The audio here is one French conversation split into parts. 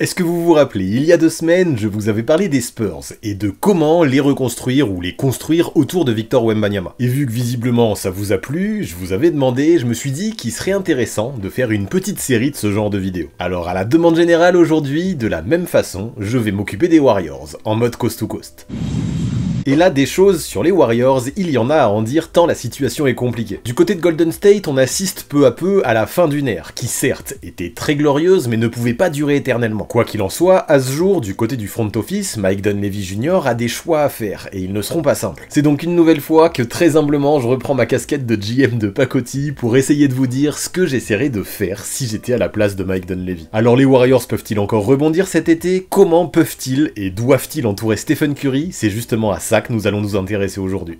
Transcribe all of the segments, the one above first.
Est-ce que vous vous rappelez, il y a deux semaines, je vous avais parlé des Spurs et de comment les reconstruire ou les construire autour de Victor Wembanyama. Et vu que visiblement ça vous a plu, je vous avais demandé, je me suis dit qu'il serait intéressant de faire une petite série de ce genre de vidéos. Alors à la demande générale aujourd'hui, de la même façon, je vais m'occuper des Warriors, en mode coast to coast. Et là, des choses sur les Warriors, il y en a à en dire tant la situation est compliquée. Du côté de Golden State, on assiste peu à peu à la fin d'une ère, qui certes était très glorieuse mais ne pouvait pas durer éternellement. Quoi qu'il en soit, à ce jour, du côté du front office, Mike Dunleavy Jr. a des choix à faire, et ils ne seront pas simples. C'est donc une nouvelle fois que très humblement je reprends ma casquette de GM de Pacotti pour essayer de vous dire ce que j'essaierais de faire si j'étais à la place de Mike Dunleavy. Alors les Warriors peuvent-ils encore rebondir cet été Comment peuvent-ils et doivent-ils entourer Stephen Curry C'est justement à ça que nous allons nous intéresser aujourd'hui.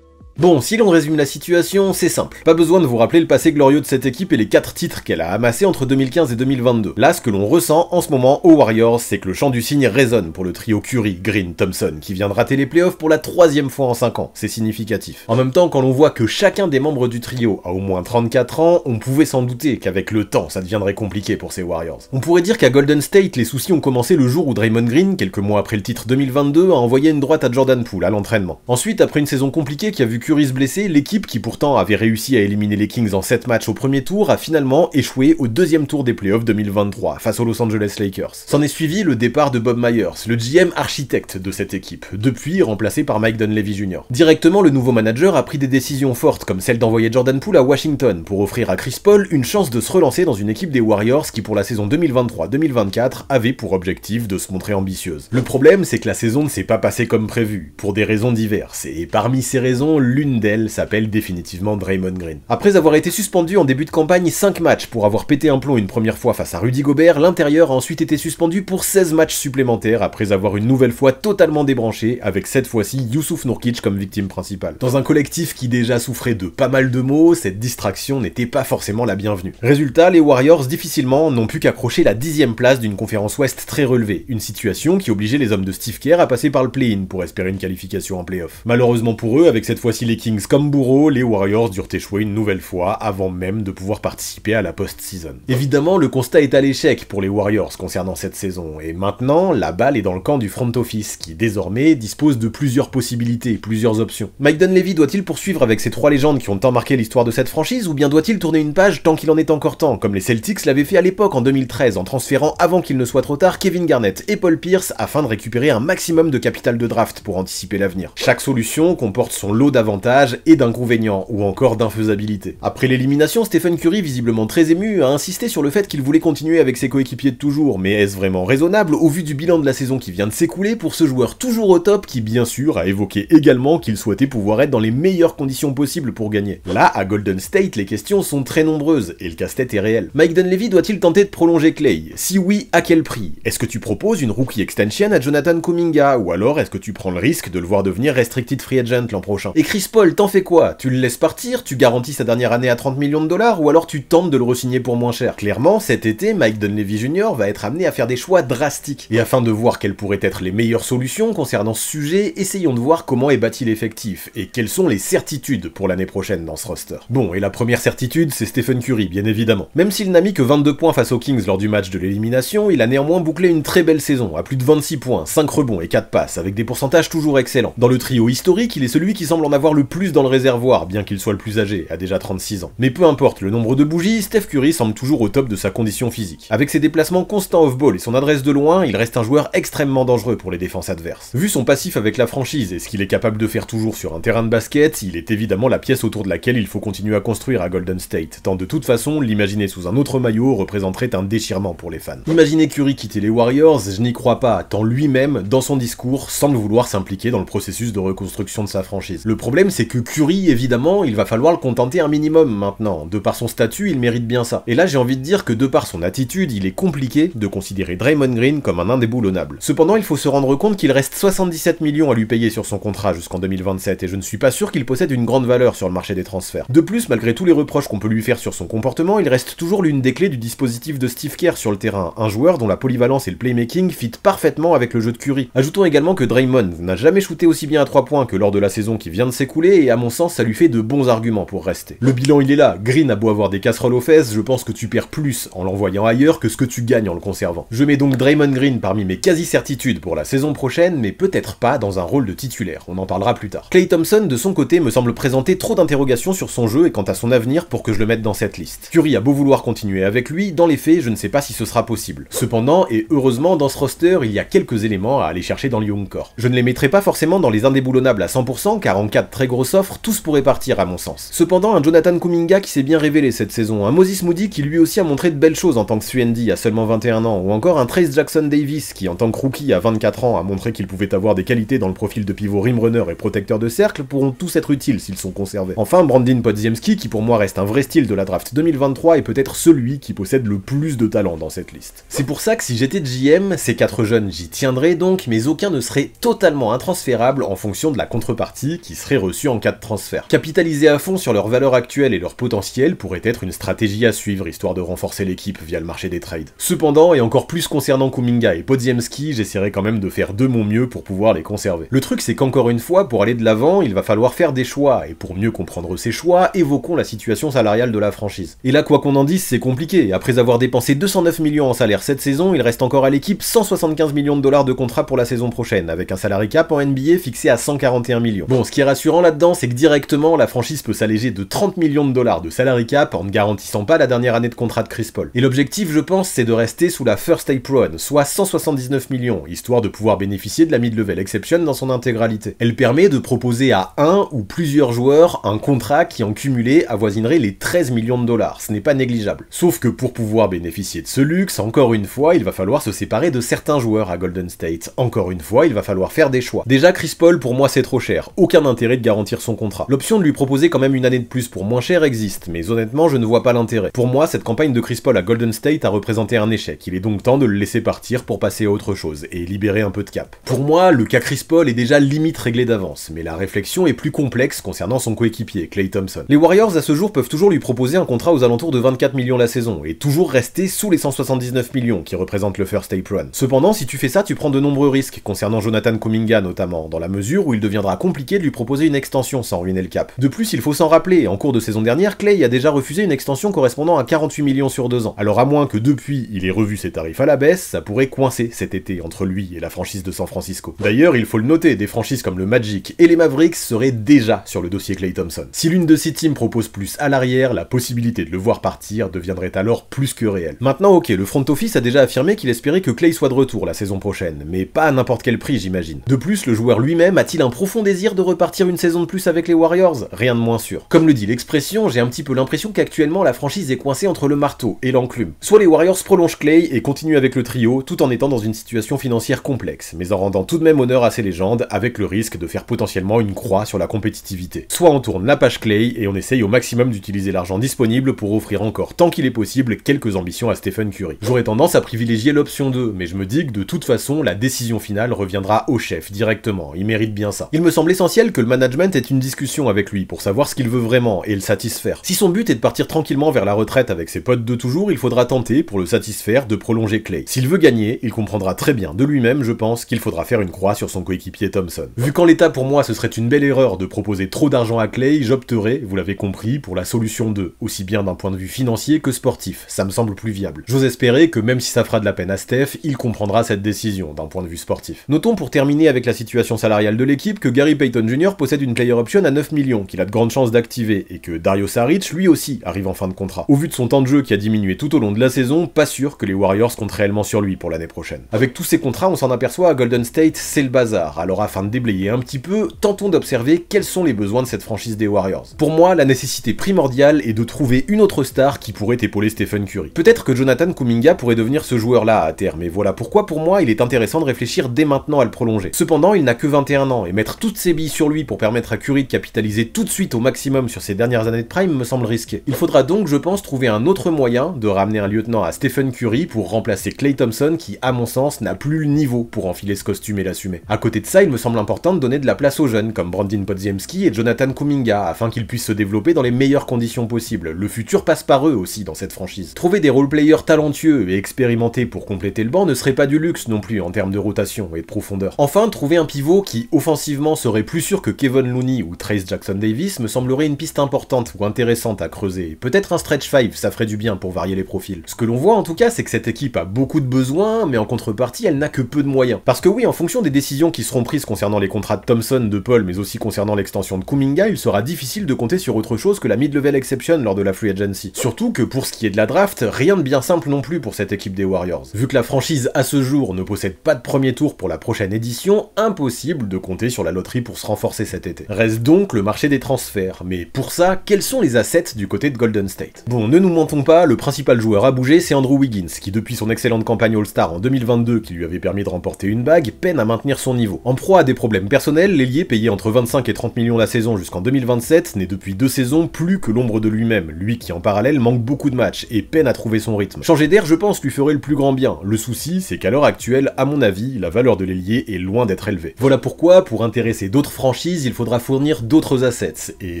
Bon, si l'on résume la situation, c'est simple. Pas besoin de vous rappeler le passé glorieux de cette équipe et les 4 titres qu'elle a amassés entre 2015 et 2022. Là, ce que l'on ressent en ce moment aux Warriors, c'est que le chant du signe résonne pour le trio Curry, Green, Thompson, qui vient de rater les playoffs pour la troisième fois en 5 ans. C'est significatif. En même temps, quand l'on voit que chacun des membres du trio a au moins 34 ans, on pouvait s'en douter qu'avec le temps, ça deviendrait compliqué pour ces Warriors. On pourrait dire qu'à Golden State, les soucis ont commencé le jour où Draymond Green, quelques mois après le titre 2022, a envoyé une droite à Jordan Poole à l'entraînement. Ensuite, après une saison compliquée qui a vu que blessé, l'équipe qui pourtant avait réussi à éliminer les Kings en 7 matchs au premier tour a finalement échoué au deuxième tour des playoffs 2023 face aux Los Angeles Lakers. S'en est suivi le départ de Bob Myers, le GM architecte de cette équipe, depuis remplacé par Mike Dunleavy Jr. Directement, le nouveau manager a pris des décisions fortes comme celle d'envoyer Jordan Poole à Washington pour offrir à Chris Paul une chance de se relancer dans une équipe des Warriors qui pour la saison 2023-2024 avait pour objectif de se montrer ambitieuse. Le problème, c'est que la saison ne s'est pas passée comme prévu, pour des raisons diverses, et parmi ces raisons, l'une une d'elles s'appelle définitivement Draymond Green. Après avoir été suspendu en début de campagne 5 matchs pour avoir pété un plomb une première fois face à Rudy Gobert, l'intérieur a ensuite été suspendu pour 16 matchs supplémentaires après avoir une nouvelle fois totalement débranché, avec cette fois-ci Youssouf Nourkic comme victime principale. Dans un collectif qui déjà souffrait de pas mal de maux, cette distraction n'était pas forcément la bienvenue. Résultat, les Warriors difficilement n'ont pu qu'accrocher la dixième place d'une conférence ouest très relevée, une situation qui obligeait les hommes de Steve Kerr à passer par le play-in pour espérer une qualification en playoff. Malheureusement pour eux, avec cette fois-ci les Kings comme bourreau, les Warriors durent échouer une nouvelle fois avant même de pouvoir participer à la post-season. Évidemment, le constat est à l'échec pour les Warriors concernant cette saison, et maintenant, la balle est dans le camp du front office, qui désormais dispose de plusieurs possibilités, plusieurs options. Mike Dunleavy doit-il poursuivre avec ces trois légendes qui ont tant marqué l'histoire de cette franchise, ou bien doit-il tourner une page tant qu'il en est encore temps, comme les Celtics l'avaient fait à l'époque en 2013 en transférant avant qu'il ne soit trop tard Kevin Garnett et Paul Pierce afin de récupérer un maximum de capital de draft pour anticiper l'avenir. Chaque solution comporte son lot d'avantages et d'inconvénients, ou encore d'infaisabilité. Après l'élimination, Stephen Curry, visiblement très ému, a insisté sur le fait qu'il voulait continuer avec ses coéquipiers de toujours, mais est-ce vraiment raisonnable au vu du bilan de la saison qui vient de s'écouler pour ce joueur toujours au top qui bien sûr a évoqué également qu'il souhaitait pouvoir être dans les meilleures conditions possibles pour gagner. Là, à Golden State, les questions sont très nombreuses, et le casse-tête est réel. Mike Dunleavy doit-il tenter de prolonger Clay Si oui, à quel prix Est-ce que tu proposes une rookie extension à Jonathan Kuminga, ou alors est-ce que tu prends le risque de le voir devenir restricted free agent l'an prochain Paul, t'en fais quoi Tu le laisses partir, tu garantis sa dernière année à 30 millions de dollars, ou alors tu tentes de le resigner pour moins cher Clairement, cet été, Mike Dunleavy Jr. va être amené à faire des choix drastiques. Et afin de voir quelles pourraient être les meilleures solutions concernant ce sujet, essayons de voir comment est bâti l'effectif, et quelles sont les certitudes pour l'année prochaine dans ce roster. Bon, et la première certitude, c'est Stephen Curry, bien évidemment. Même s'il n'a mis que 22 points face aux Kings lors du match de l'élimination, il a néanmoins bouclé une très belle saison, à plus de 26 points, 5 rebonds et 4 passes, avec des pourcentages toujours excellents. Dans le trio historique, il est celui qui semble en avoir le plus dans le réservoir, bien qu'il soit le plus âgé, à déjà 36 ans. Mais peu importe le nombre de bougies, Steph Curry semble toujours au top de sa condition physique. Avec ses déplacements constants off-ball et son adresse de loin, il reste un joueur extrêmement dangereux pour les défenses adverses. Vu son passif avec la franchise et ce qu'il est capable de faire toujours sur un terrain de basket, il est évidemment la pièce autour de laquelle il faut continuer à construire à Golden State, tant de toute façon, l'imaginer sous un autre maillot représenterait un déchirement pour les fans. Imaginez Curry quitter les Warriors, je n'y crois pas, tant lui-même, dans son discours, semble vouloir s'impliquer dans le processus de reconstruction de sa franchise. Le problème c'est que Curry, évidemment, il va falloir le contenter un minimum maintenant. De par son statut, il mérite bien ça. Et là, j'ai envie de dire que de par son attitude, il est compliqué de considérer Draymond Green comme un indéboulonnable. Cependant, il faut se rendre compte qu'il reste 77 millions à lui payer sur son contrat jusqu'en 2027, et je ne suis pas sûr qu'il possède une grande valeur sur le marché des transferts. De plus, malgré tous les reproches qu'on peut lui faire sur son comportement, il reste toujours l'une des clés du dispositif de Steve Kerr sur le terrain, un joueur dont la polyvalence et le playmaking fit parfaitement avec le jeu de Curry. Ajoutons également que Draymond n'a jamais shooté aussi bien à 3 points que lors de la saison qui vient de s'écouler et à mon sens ça lui fait de bons arguments pour rester. Le bilan il est là, Green a beau avoir des casseroles aux fesses, je pense que tu perds plus en l'envoyant ailleurs que ce que tu gagnes en le conservant. Je mets donc Draymond Green parmi mes quasi-certitudes pour la saison prochaine, mais peut-être pas dans un rôle de titulaire, on en parlera plus tard. Clay Thompson de son côté me semble présenter trop d'interrogations sur son jeu et quant à son avenir pour que je le mette dans cette liste. Curry a beau vouloir continuer avec lui, dans les faits je ne sais pas si ce sera possible. Cependant, et heureusement, dans ce roster il y a quelques éléments à aller chercher dans le Young Core. Je ne les mettrai pas forcément dans les indéboulonnables à 100% car en cas grosse offre, tous pourraient partir à mon sens. Cependant, un Jonathan Kuminga qui s'est bien révélé cette saison, un Moses Moody qui lui aussi a montré de belles choses en tant que Suendi à seulement 21 ans, ou encore un Trace Jackson Davis qui en tant que rookie à 24 ans a montré qu'il pouvait avoir des qualités dans le profil de pivot rimrunner et protecteur de cercle pourront tous être utiles s'ils sont conservés. Enfin, Brandin Podziemski qui pour moi reste un vrai style de la draft 2023 et peut-être celui qui possède le plus de talent dans cette liste. C'est pour ça que si j'étais GM, ces quatre jeunes j'y tiendrais donc, mais aucun ne serait totalement intransférable en fonction de la contrepartie qui serait reçue en cas de transfert. Capitaliser à fond sur leur valeur actuelle et leur potentiel pourrait être une stratégie à suivre, histoire de renforcer l'équipe via le marché des trades. Cependant, et encore plus concernant Kuminga et Podziemski, j'essaierai quand même de faire de mon mieux pour pouvoir les conserver. Le truc c'est qu'encore une fois, pour aller de l'avant, il va falloir faire des choix, et pour mieux comprendre ces choix, évoquons la situation salariale de la franchise. Et là, quoi qu'on en dise, c'est compliqué. Après avoir dépensé 209 millions en salaire cette saison, il reste encore à l'équipe 175 millions de dollars de contrat pour la saison prochaine, avec un salarié cap en NBA fixé à 141 millions. Bon, ce qui est rassurant, là-dedans, c'est que directement, la franchise peut s'alléger de 30 millions de dollars de salary cap en ne garantissant pas la dernière année de contrat de Chris Paul. Et l'objectif, je pense, c'est de rester sous la First Ape Run, soit 179 millions, histoire de pouvoir bénéficier de la mid-level exception dans son intégralité. Elle permet de proposer à un ou plusieurs joueurs un contrat qui en cumulé avoisinerait les 13 millions de dollars, ce n'est pas négligeable. Sauf que pour pouvoir bénéficier de ce luxe, encore une fois, il va falloir se séparer de certains joueurs à Golden State. Encore une fois, il va falloir faire des choix. Déjà, Chris Paul, pour moi, c'est trop cher. Aucun intérêt de garder garantir son contrat. L'option de lui proposer quand même une année de plus pour moins cher existe, mais honnêtement, je ne vois pas l'intérêt. Pour moi, cette campagne de Chris Paul à Golden State a représenté un échec. Il est donc temps de le laisser partir pour passer à autre chose et libérer un peu de cap. Pour moi, le cas Chris Paul est déjà limite réglé d'avance, mais la réflexion est plus complexe concernant son coéquipier, Clay Thompson. Les Warriors à ce jour peuvent toujours lui proposer un contrat aux alentours de 24 millions la saison et toujours rester sous les 179 millions qui représentent le first tape run. Cependant, si tu fais ça, tu prends de nombreux risques concernant Jonathan Kuminga notamment, dans la mesure où il deviendra compliqué de lui proposer une extension sans ruiner le cap. De plus, il faut s'en rappeler, en cours de saison dernière, Clay a déjà refusé une extension correspondant à 48 millions sur deux ans. Alors à moins que depuis, il ait revu ses tarifs à la baisse, ça pourrait coincer cet été entre lui et la franchise de San Francisco. D'ailleurs, il faut le noter, des franchises comme le Magic et les Mavericks seraient déjà sur le dossier Clay Thompson. Si l'une de ces teams propose plus à l'arrière, la possibilité de le voir partir deviendrait alors plus que réelle. Maintenant, ok, le front office a déjà affirmé qu'il espérait que Clay soit de retour la saison prochaine, mais pas à n'importe quel prix, j'imagine. De plus, le joueur lui-même a-t-il un profond désir de repartir une saison de plus avec les Warriors Rien de moins sûr. Comme le dit l'expression, j'ai un petit peu l'impression qu'actuellement la franchise est coincée entre le marteau et l'enclume. Soit les Warriors prolongent Clay et continuent avec le trio tout en étant dans une situation financière complexe, mais en rendant tout de même honneur à ces légendes avec le risque de faire potentiellement une croix sur la compétitivité. Soit on tourne la page Clay et on essaye au maximum d'utiliser l'argent disponible pour offrir encore tant qu'il est possible quelques ambitions à Stephen Curry. J'aurais tendance à privilégier l'option 2, mais je me dis que de toute façon la décision finale reviendra au chef directement, il mérite bien ça. Il me semble essentiel que le manager est une discussion avec lui pour savoir ce qu'il veut vraiment et le satisfaire. Si son but est de partir tranquillement vers la retraite avec ses potes de toujours, il faudra tenter, pour le satisfaire, de prolonger Clay. S'il veut gagner, il comprendra très bien, de lui-même, je pense, qu'il faudra faire une croix sur son coéquipier Thompson. Vu qu'en l'état pour moi ce serait une belle erreur de proposer trop d'argent à Clay, j'opterai, vous l'avez compris, pour la solution 2, aussi bien d'un point de vue financier que sportif, ça me semble plus viable. J'ose espérer que même si ça fera de la peine à Steph, il comprendra cette décision d'un point de vue sportif. Notons pour terminer avec la situation salariale de l'équipe que Gary Payton Jr. possède une player option à 9 millions, qu'il a de grandes chances d'activer, et que Dario Saric, lui aussi, arrive en fin de contrat. Au vu de son temps de jeu qui a diminué tout au long de la saison, pas sûr que les Warriors comptent réellement sur lui pour l'année prochaine. Avec tous ces contrats, on s'en aperçoit à Golden State, c'est le bazar, alors afin de déblayer un petit peu, tentons d'observer quels sont les besoins de cette franchise des Warriors. Pour moi, la nécessité primordiale est de trouver une autre star qui pourrait épauler Stephen Curry. Peut-être que Jonathan Kuminga pourrait devenir ce joueur-là à terme, mais voilà pourquoi pour moi il est intéressant de réfléchir dès maintenant à le prolonger. Cependant, il n'a que 21 ans, et mettre toutes ses billes sur lui pour permettre mettre à Curry de capitaliser tout de suite au maximum sur ses dernières années de prime me semble risqué. Il faudra donc, je pense, trouver un autre moyen de ramener un lieutenant à Stephen Curry pour remplacer Clay Thompson qui, à mon sens, n'a plus le niveau pour enfiler ce costume et l'assumer. À côté de ça, il me semble important de donner de la place aux jeunes comme Brandin Podziemski et Jonathan Kuminga afin qu'ils puissent se développer dans les meilleures conditions possibles. Le futur passe par eux aussi dans cette franchise. Trouver des role talentueux et expérimentés pour compléter le banc ne serait pas du luxe non plus en termes de rotation et de profondeur. Enfin, trouver un pivot qui, offensivement, serait plus sûr que Kevin Looney ou Trace Jackson Davis me semblerait une piste importante ou intéressante à creuser. Peut-être un stretch 5, ça ferait du bien pour varier les profils. Ce que l'on voit en tout cas, c'est que cette équipe a beaucoup de besoins, mais en contrepartie, elle n'a que peu de moyens. Parce que oui, en fonction des décisions qui seront prises concernant les contrats de Thompson, de Paul, mais aussi concernant l'extension de Kuminga, il sera difficile de compter sur autre chose que la mid-level exception lors de la free agency. Surtout que pour ce qui est de la draft, rien de bien simple non plus pour cette équipe des Warriors. Vu que la franchise à ce jour ne possède pas de premier tour pour la prochaine édition, impossible de compter sur la loterie pour se renforcer cette édition. Reste donc le marché des transferts, mais pour ça, quels sont les assets du côté de Golden State Bon, ne nous mentons pas, le principal joueur à bouger, c'est Andrew Wiggins, qui depuis son excellente campagne All-Star en 2022 qui lui avait permis de remporter une bague, peine à maintenir son niveau. En proie à des problèmes personnels, l'ailier payé entre 25 et 30 millions la saison jusqu'en 2027 n'est depuis deux saisons plus que l'ombre de lui-même, lui qui en parallèle manque beaucoup de matchs et peine à trouver son rythme. Changer d'air, je pense, lui ferait le plus grand bien. Le souci, c'est qu'à l'heure actuelle, à mon avis, la valeur de l'ailier est loin d'être élevée. Voilà pourquoi, pour intéresser d'autres franchises, il faut faudra fournir d'autres assets, et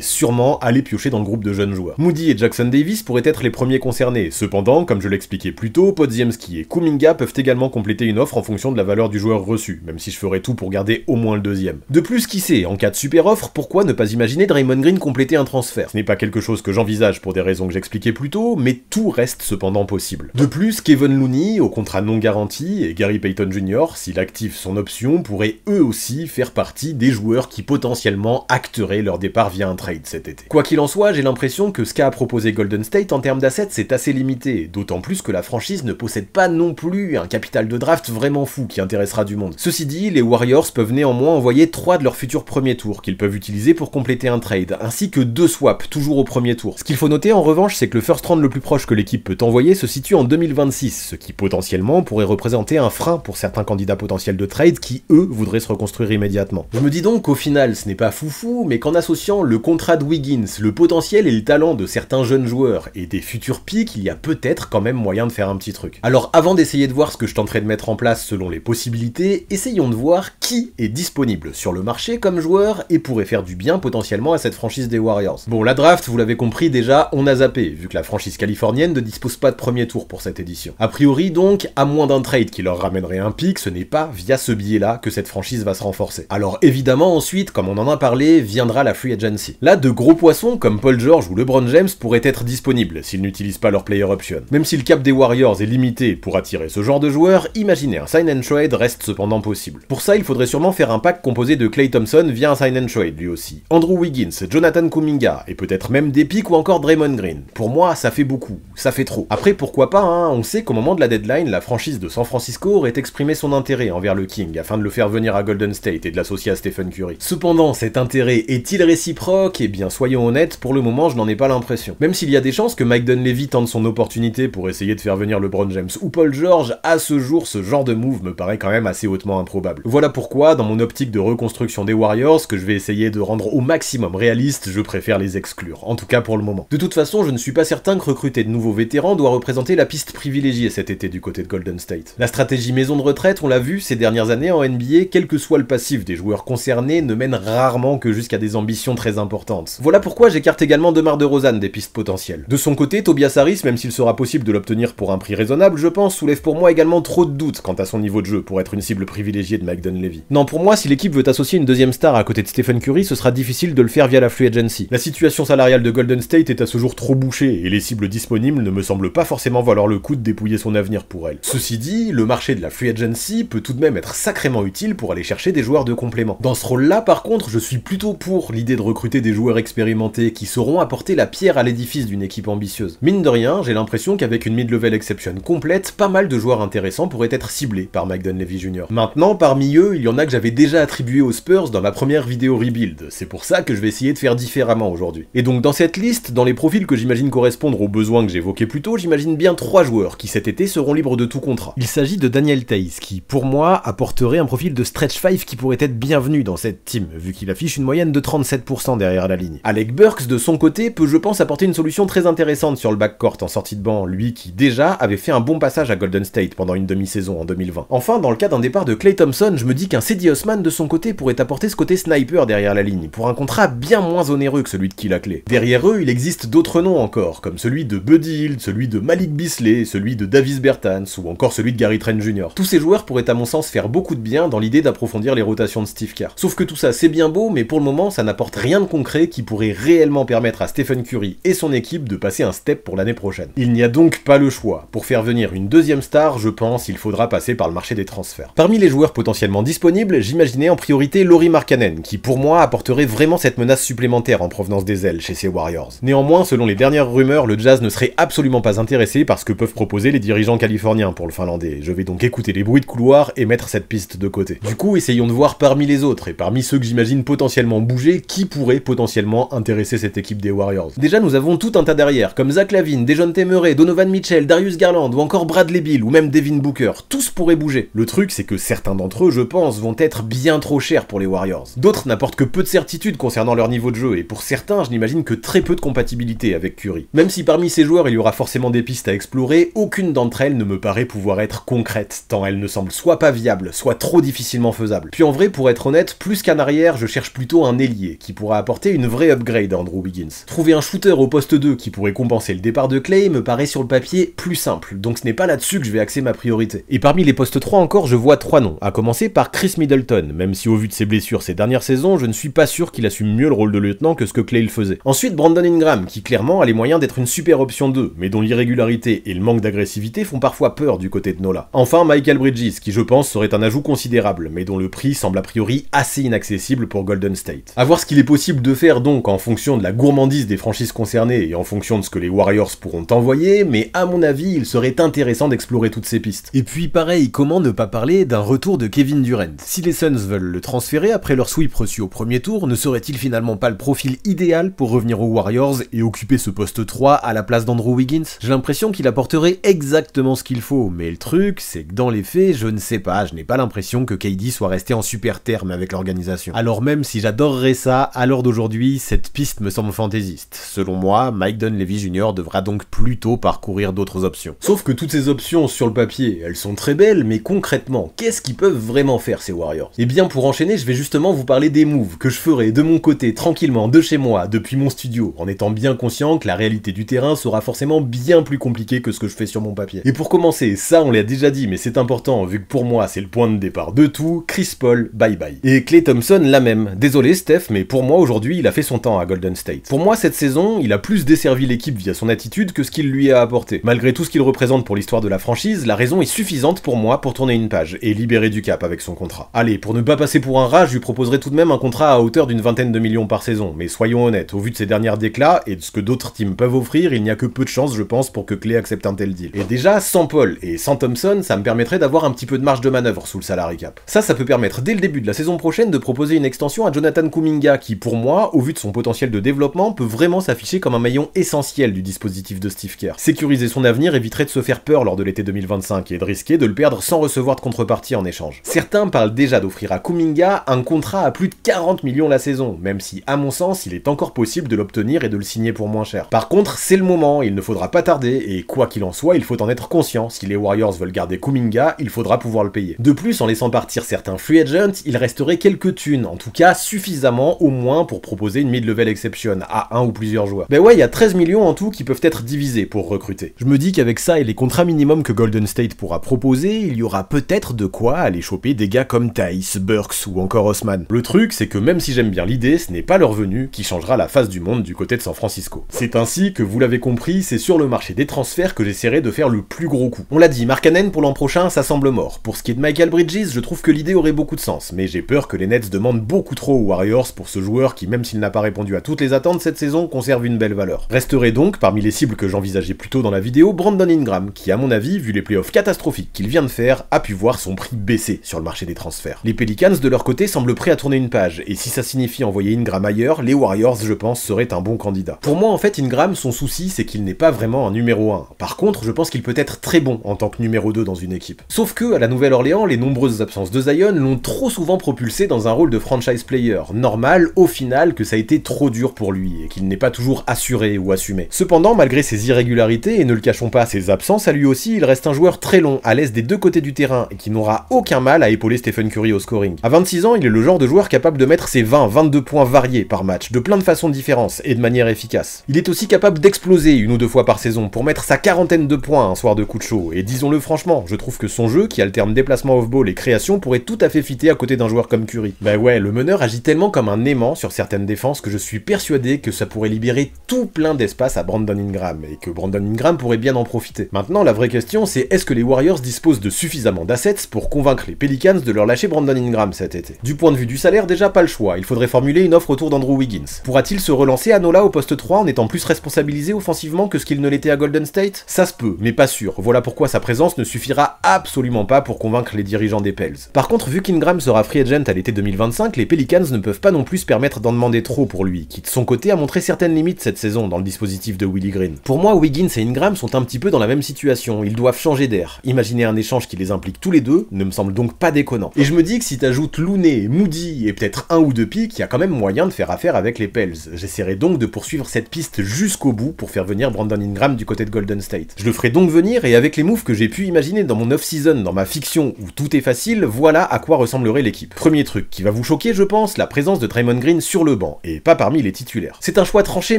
sûrement aller piocher dans le groupe de jeunes joueurs. Moody et Jackson Davis pourraient être les premiers concernés, cependant, comme je l'expliquais plus tôt, Podziemski et Kuminga peuvent également compléter une offre en fonction de la valeur du joueur reçu, même si je ferais tout pour garder au moins le deuxième. De plus, qui sait, en cas de super offre, pourquoi ne pas imaginer Draymond Green compléter un transfert Ce n'est pas quelque chose que j'envisage pour des raisons que j'expliquais plus tôt, mais tout reste cependant possible. De plus, Kevin Looney, au contrat non garanti, et Gary Payton Jr., s'il active son option, pourraient eux aussi faire partie des joueurs qui potentiellement potentiellement acteraient leur départ via un trade cet été. Quoi qu'il en soit, j'ai l'impression que ce qu'a proposé Golden State en termes d'assets, c'est assez limité, d'autant plus que la franchise ne possède pas non plus un capital de draft vraiment fou qui intéressera du monde. Ceci dit, les Warriors peuvent néanmoins envoyer 3 de leurs futurs premiers tours qu'ils peuvent utiliser pour compléter un trade, ainsi que 2 swaps, toujours au premier tour. Ce qu'il faut noter en revanche, c'est que le first round le plus proche que l'équipe peut envoyer se situe en 2026, ce qui potentiellement pourrait représenter un frein pour certains candidats potentiels de trade qui, eux, voudraient se reconstruire immédiatement. Je me dis donc qu'au final, ce n'est pas foufou, mais qu'en associant le contrat de Wiggins, le potentiel et le talent de certains jeunes joueurs et des futurs pics, il y a peut-être quand même moyen de faire un petit truc. Alors avant d'essayer de voir ce que je tenterai de mettre en place selon les possibilités, essayons de voir qui est disponible sur le marché comme joueur et pourrait faire du bien potentiellement à cette franchise des Warriors. Bon, la draft, vous l'avez compris déjà, on a zappé, vu que la franchise californienne ne dispose pas de premier tour pour cette édition. A priori donc, à moins d'un trade qui leur ramènerait un pic, ce n'est pas via ce billet-là que cette franchise va se renforcer. Alors évidemment ensuite, comme on en en a parlé, viendra la free agency. Là, de gros poissons comme Paul George ou LeBron James pourraient être disponibles s'ils n'utilisent pas leur player option. Même si le cap des Warriors est limité pour attirer ce genre de joueurs, imaginer un sign and trade reste cependant possible. Pour ça, il faudrait sûrement faire un pack composé de Clay Thompson via un sign and trade lui aussi, Andrew Wiggins, Jonathan Kuminga et peut-être même des ou encore Draymond Green. Pour moi, ça fait beaucoup, ça fait trop. Après, pourquoi pas, hein, on sait qu'au moment de la deadline, la franchise de San Francisco aurait exprimé son intérêt envers le King afin de le faire venir à Golden State et de l'associer à Stephen Curry. Cependant, cet intérêt est-il réciproque Eh bien, soyons honnêtes, pour le moment, je n'en ai pas l'impression. Même s'il y a des chances que Mike Dunleavy tente son opportunité pour essayer de faire venir LeBron James ou Paul George, à ce jour, ce genre de move me paraît quand même assez hautement improbable. Voilà pourquoi, dans mon optique de reconstruction des Warriors, que je vais essayer de rendre au maximum réaliste, je préfère les exclure, en tout cas pour le moment. De toute façon, je ne suis pas certain que recruter de nouveaux vétérans doit représenter la piste privilégiée cet été du côté de Golden State. La stratégie maison de retraite, on l'a vu ces dernières années en NBA, quel que soit le passif des joueurs concernés, ne mène rarement que jusqu'à des ambitions très importantes. Voilà pourquoi j'écarte également Demar de Rosanne des pistes potentielles. De son côté, Tobias Harris, même s'il sera possible de l'obtenir pour un prix raisonnable, je pense, soulève pour moi également trop de doutes quant à son niveau de jeu pour être une cible privilégiée de Mike Dunleavy. Non, pour moi, si l'équipe veut associer une deuxième star à côté de Stephen Curry, ce sera difficile de le faire via la free agency. La situation salariale de Golden State est à ce jour trop bouchée et les cibles disponibles ne me semblent pas forcément valoir le coup de dépouiller son avenir pour elle. Ceci dit, le marché de la free agency peut tout de même être sacrément utile pour aller chercher des joueurs de complément. Dans ce rôle-là, par contre, je suis plutôt pour l'idée de recruter des joueurs expérimentés qui sauront apporter la pierre à l'édifice d'une équipe ambitieuse. Mine de rien, j'ai l'impression qu'avec une mid-level exception complète, pas mal de joueurs intéressants pourraient être ciblés par McDonald's Levy Jr. Maintenant, parmi eux, il y en a que j'avais déjà attribué aux Spurs dans ma première vidéo rebuild, c'est pour ça que je vais essayer de faire différemment aujourd'hui. Et donc dans cette liste, dans les profils que j'imagine correspondre aux besoins que j'évoquais plus tôt, j'imagine bien trois joueurs qui cet été seront libres de tout contrat. Il s'agit de Daniel Tays, qui pour moi apporterait un profil de stretch 5 qui pourrait être bienvenu dans cette team, vu qu'il il affiche une moyenne de 37% derrière la ligne. Alec Burks, de son côté, peut je pense apporter une solution très intéressante sur le backcourt en sortie de banc, lui qui déjà avait fait un bon passage à Golden State pendant une demi-saison en 2020. Enfin, dans le cas d'un départ de Clay Thompson, je me dis qu'un Cedi Osman de son côté pourrait apporter ce côté sniper derrière la ligne, pour un contrat bien moins onéreux que celui de la Derrière eux, il existe d'autres noms encore, comme celui de Buddy Hill, celui de Malik Bisley, celui de Davis Bertans, ou encore celui de Gary Trent Jr. Tous ces joueurs pourraient à mon sens faire beaucoup de bien dans l'idée d'approfondir les rotations de Steve Kerr. Sauf que tout ça, c'est bien mais pour le moment, ça n'apporte rien de concret qui pourrait réellement permettre à Stephen Curry et son équipe de passer un step pour l'année prochaine. Il n'y a donc pas le choix. Pour faire venir une deuxième star, je pense, il faudra passer par le marché des transferts. Parmi les joueurs potentiellement disponibles, j'imaginais en priorité Laurie Markkanen, qui pour moi apporterait vraiment cette menace supplémentaire en provenance des ailes chez ces Warriors. Néanmoins, selon les dernières rumeurs, le Jazz ne serait absolument pas intéressé par ce que peuvent proposer les dirigeants californiens pour le finlandais. Je vais donc écouter les bruits de couloir et mettre cette piste de côté. Du coup, essayons de voir parmi les autres, et parmi ceux que j'imagine potentiellement bouger, qui pourrait potentiellement intéresser cette équipe des Warriors. Déjà, nous avons tout un tas derrière, comme Zach Lavine, Dejon Temeray, Donovan Mitchell, Darius Garland ou encore Bradley Bill ou même Devin Booker. Tous pourraient bouger. Le truc, c'est que certains d'entre eux, je pense, vont être bien trop chers pour les Warriors. D'autres n'apportent que peu de certitudes concernant leur niveau de jeu et pour certains, je n'imagine que très peu de compatibilité avec Curry. Même si parmi ces joueurs, il y aura forcément des pistes à explorer, aucune d'entre elles ne me paraît pouvoir être concrète tant elles ne semblent soit pas viables, soit trop difficilement faisables. Puis en vrai, pour être honnête, plus qu'un arrière, je cherche plutôt un ailier qui pourra apporter une vraie upgrade à Andrew Wiggins. Trouver un shooter au poste 2 qui pourrait compenser le départ de Clay me paraît sur le papier plus simple, donc ce n'est pas là-dessus que je vais axer ma priorité. Et parmi les postes 3 encore, je vois 3 noms, à commencer par Chris Middleton, même si au vu de ses blessures ces dernières saisons, je ne suis pas sûr qu'il assume mieux le rôle de lieutenant que ce que Clay le faisait. Ensuite, Brandon Ingram, qui clairement a les moyens d'être une super option 2, mais dont l'irrégularité et le manque d'agressivité font parfois peur du côté de Nola. Enfin, Michael Bridges, qui je pense serait un ajout considérable, mais dont le prix semble a priori assez inaccessible pour Golden State. A voir ce qu'il est possible de faire donc en fonction de la gourmandise des franchises concernées et en fonction de ce que les Warriors pourront envoyer, mais à mon avis, il serait intéressant d'explorer toutes ces pistes. Et puis pareil, comment ne pas parler d'un retour de Kevin Durant Si les Suns veulent le transférer après leur sweep reçu au premier tour, ne serait-il finalement pas le profil idéal pour revenir aux Warriors et occuper ce poste 3 à la place d'Andrew Wiggins J'ai l'impression qu'il apporterait exactement ce qu'il faut, mais le truc, c'est que dans les faits, je ne sais pas, je n'ai pas l'impression que KD soit resté en super terme avec l'organisation. Alors même si j'adorerais ça, à l'heure d'aujourd'hui, cette piste me semble fantaisiste. Selon moi, Mike Dunleavy Jr. devra donc plutôt parcourir d'autres options. Sauf que toutes ces options sur le papier, elles sont très belles, mais concrètement, qu'est-ce qu'ils peuvent vraiment faire ces Warriors Et eh bien, pour enchaîner, je vais justement vous parler des moves que je ferai de mon côté, tranquillement, de chez moi, depuis mon studio, en étant bien conscient que la réalité du terrain sera forcément bien plus compliquée que ce que je fais sur mon papier. Et pour commencer, ça on l'a déjà dit, mais c'est important, vu que pour moi c'est le point de départ de tout, Chris Paul, bye bye. Et Clay Thompson, la même Désolé Steph, mais pour moi aujourd'hui il a fait son temps à Golden State. Pour moi cette saison, il a plus desservi l'équipe via son attitude que ce qu'il lui a apporté. Malgré tout ce qu'il représente pour l'histoire de la franchise, la raison est suffisante pour moi pour tourner une page et libérer du cap avec son contrat. Allez, pour ne pas passer pour un rat, je lui proposerai tout de même un contrat à hauteur d'une vingtaine de millions par saison, mais soyons honnêtes, au vu de ses dernières déclats et de ce que d'autres teams peuvent offrir, il n'y a que peu de chances je pense pour que Clay accepte un tel deal. Et déjà, sans Paul et sans Thompson, ça me permettrait d'avoir un petit peu de marge de manœuvre sous le salary cap. Ça, ça peut permettre dès le début de la saison prochaine de proposer une extension attention à Jonathan Kuminga, qui pour moi, au vu de son potentiel de développement, peut vraiment s'afficher comme un maillon essentiel du dispositif de Steve Kerr. Sécuriser son avenir éviterait de se faire peur lors de l'été 2025 et de risquer de le perdre sans recevoir de contrepartie en échange. Certains parlent déjà d'offrir à Kuminga un contrat à plus de 40 millions la saison, même si à mon sens il est encore possible de l'obtenir et de le signer pour moins cher. Par contre, c'est le moment, il ne faudra pas tarder, et quoi qu'il en soit, il faut en être conscient, si les Warriors veulent garder Kuminga, il faudra pouvoir le payer. De plus, en laissant partir certains free agents, il resterait quelques thunes, en tout cas suffisamment au moins pour proposer une mid-level exception à un ou plusieurs joueurs. Ben ouais, il y a 13 millions en tout qui peuvent être divisés pour recruter. Je me dis qu'avec ça et les contrats minimums que Golden State pourra proposer, il y aura peut-être de quoi aller choper des gars comme Thais, Burks ou encore Osman. Le truc, c'est que même si j'aime bien l'idée, ce n'est pas leur venue qui changera la face du monde du côté de San Francisco. C'est ainsi que, vous l'avez compris, c'est sur le marché des transferts que j'essaierai de faire le plus gros coup. On l'a dit, Markkanen pour l'an prochain, ça semble mort. Pour ce qui est de Michael Bridges, je trouve que l'idée aurait beaucoup de sens, mais j'ai peur que les Nets demandent beaucoup beaucoup trop aux Warriors pour ce joueur qui, même s'il n'a pas répondu à toutes les attentes cette saison, conserve une belle valeur. Resterait donc, parmi les cibles que j'envisageais plus tôt dans la vidéo, Brandon Ingram, qui à mon avis, vu les playoffs catastrophiques qu'il vient de faire, a pu voir son prix baisser sur le marché des transferts. Les Pelicans, de leur côté, semblent prêts à tourner une page, et si ça signifie envoyer Ingram ailleurs, les Warriors, je pense, seraient un bon candidat. Pour moi, en fait, Ingram, son souci, c'est qu'il n'est pas vraiment un numéro 1. Par contre, je pense qu'il peut être très bon en tant que numéro 2 dans une équipe. Sauf que, à la Nouvelle-Orléans, les nombreuses absences de Zion l'ont trop souvent propulsé dans un rôle de franchise player normal au final que ça a été trop dur pour lui et qu'il n'est pas toujours assuré ou assumé. Cependant, malgré ses irrégularités et ne le cachons pas ses absences, à lui aussi, il reste un joueur très long, à l'aise des deux côtés du terrain et qui n'aura aucun mal à épauler Stephen Curry au scoring. À 26 ans, il est le genre de joueur capable de mettre ses 20-22 points variés par match, de plein de façons différentes et de manière efficace. Il est aussi capable d'exploser une ou deux fois par saison pour mettre sa quarantaine de points un soir de coup de chaud. Et disons-le franchement, je trouve que son jeu, qui alterne déplacement off-ball et création, pourrait tout à fait fitter à côté d'un joueur comme Curry. Ben ouais, le agit tellement comme un aimant sur certaines défenses que je suis persuadé que ça pourrait libérer tout plein d'espace à Brandon Ingram, et que Brandon Ingram pourrait bien en profiter. Maintenant, la vraie question, c'est est-ce que les Warriors disposent de suffisamment d'assets pour convaincre les Pelicans de leur lâcher Brandon Ingram cet été Du point de vue du salaire, déjà pas le choix, il faudrait formuler une offre autour d'Andrew Wiggins. Pourra-t-il se relancer à Nola au poste 3 en étant plus responsabilisé offensivement que ce qu'il ne l'était à Golden State Ça se peut, mais pas sûr. Voilà pourquoi sa présence ne suffira absolument pas pour convaincre les dirigeants des Pels. Par contre, vu qu'Ingram sera free agent à l'été 2025, les Pelicans ne peuvent pas non plus se permettre d'en demander trop pour lui, qui de son côté a montré certaines limites cette saison dans le dispositif de Willie Green. Pour moi, Wiggins et Ingram sont un petit peu dans la même situation, ils doivent changer d'air. Imaginer un échange qui les implique tous les deux ne me semble donc pas déconnant. Et je me dis que si t'ajoutes Looney, Moody et peut-être un ou deux pics, il y a quand même moyen de faire affaire avec les Pels. J'essaierai donc de poursuivre cette piste jusqu'au bout pour faire venir Brandon Ingram du côté de Golden State. Je le ferai donc venir et avec les moves que j'ai pu imaginer dans mon off-season, dans ma fiction où tout est facile, voilà à quoi ressemblerait l'équipe. Premier truc qui va vous choquer, je pense, la présence de Draymond Green sur le banc, et pas parmi les titulaires. C'est un choix tranché,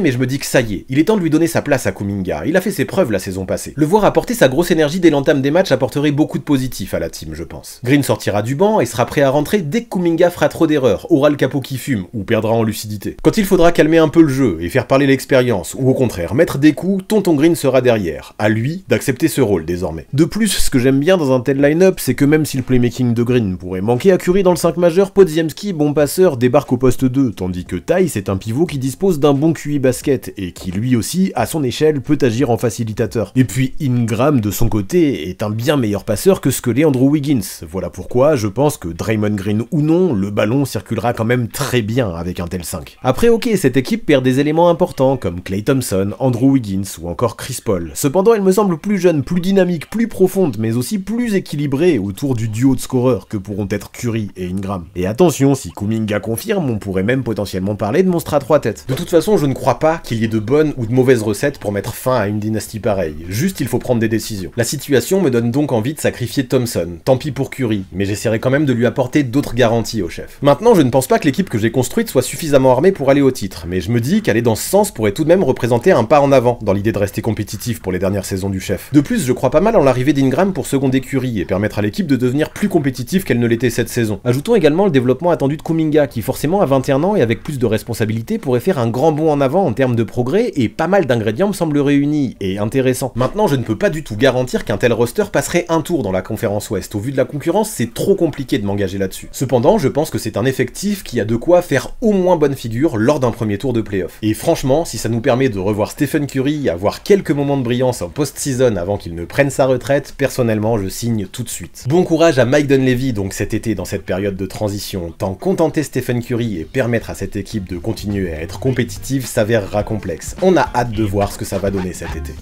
mais je me dis que ça y est, il est temps de lui donner sa place à Kuminga, il a fait ses preuves la saison passée. Le voir apporter sa grosse énergie dès l'entame des matchs apporterait beaucoup de positifs à la team, je pense. Green sortira du banc et sera prêt à rentrer dès que Kuminga fera trop d'erreurs, aura le capot qui fume, ou perdra en lucidité. Quand il faudra calmer un peu le jeu et faire parler l'expérience, ou au contraire mettre des coups, Tonton Green sera derrière, à lui d'accepter ce rôle désormais. De plus, ce que j'aime bien dans un tel line-up, c'est que même si le playmaking de Green pourrait manquer à Curry dans le 5 majeur, Podziemski, bon passeur débarque au poste 2, tandis que Tys c'est un pivot qui dispose d'un bon QI basket et qui lui aussi, à son échelle, peut agir en facilitateur. Et puis Ingram de son côté est un bien meilleur passeur que ce que l'est Andrew Wiggins. Voilà pourquoi je pense que Draymond Green ou non, le ballon circulera quand même très bien avec un tel 5. Après ok, cette équipe perd des éléments importants comme Clay Thompson, Andrew Wiggins ou encore Chris Paul. Cependant, elle me semble plus jeune, plus dynamique, plus profonde, mais aussi plus équilibrée autour du duo de scoreurs que pourront être Curry et Ingram. Et attention, si Kuminga confirme, on pourrait même potentiellement parler de monstre à trois têtes. De toute façon, je ne crois pas qu'il y ait de bonnes ou de mauvaises recettes pour mettre fin à une dynastie pareille. Juste, il faut prendre des décisions. La situation me donne donc envie de sacrifier Thomson. Tant pis pour Curry, mais j'essaierai quand même de lui apporter d'autres garanties au chef. Maintenant, je ne pense pas que l'équipe que j'ai construite soit suffisamment armée pour aller au titre, mais je me dis qu'aller dans ce sens pourrait tout de même représenter un pas en avant dans l'idée de rester compétitif pour les dernières saisons du chef. De plus, je crois pas mal en l'arrivée d'Ingram pour seconder Curry et permettre à l'équipe de devenir plus compétitive qu'elle ne l'était cette saison. Ajoutons également le développement attendu de Kuminga, qui forcément à 21 ans et avec plus de responsabilités pourrait faire un grand bond en avant en termes de progrès et pas mal d'ingrédients me semblent réunis et intéressants. Maintenant, je ne peux pas du tout garantir qu'un tel roster passerait un tour dans la conférence Ouest. Au vu de la concurrence, c'est trop compliqué de m'engager là-dessus. Cependant, je pense que c'est un effectif qui a de quoi faire au moins bonne figure lors d'un premier tour de playoff. Et franchement, si ça nous permet de revoir Stephen Curry, avoir quelques moments de brillance en post-season avant qu'il ne prenne sa retraite, personnellement, je signe tout de suite. Bon courage à Mike Dunleavy donc cet été dans cette période de transition, tant qu'on contenter Stephen Curry et permettre à cette équipe de continuer à être compétitive s'avérera complexe. On a hâte de voir ce que ça va donner cet été.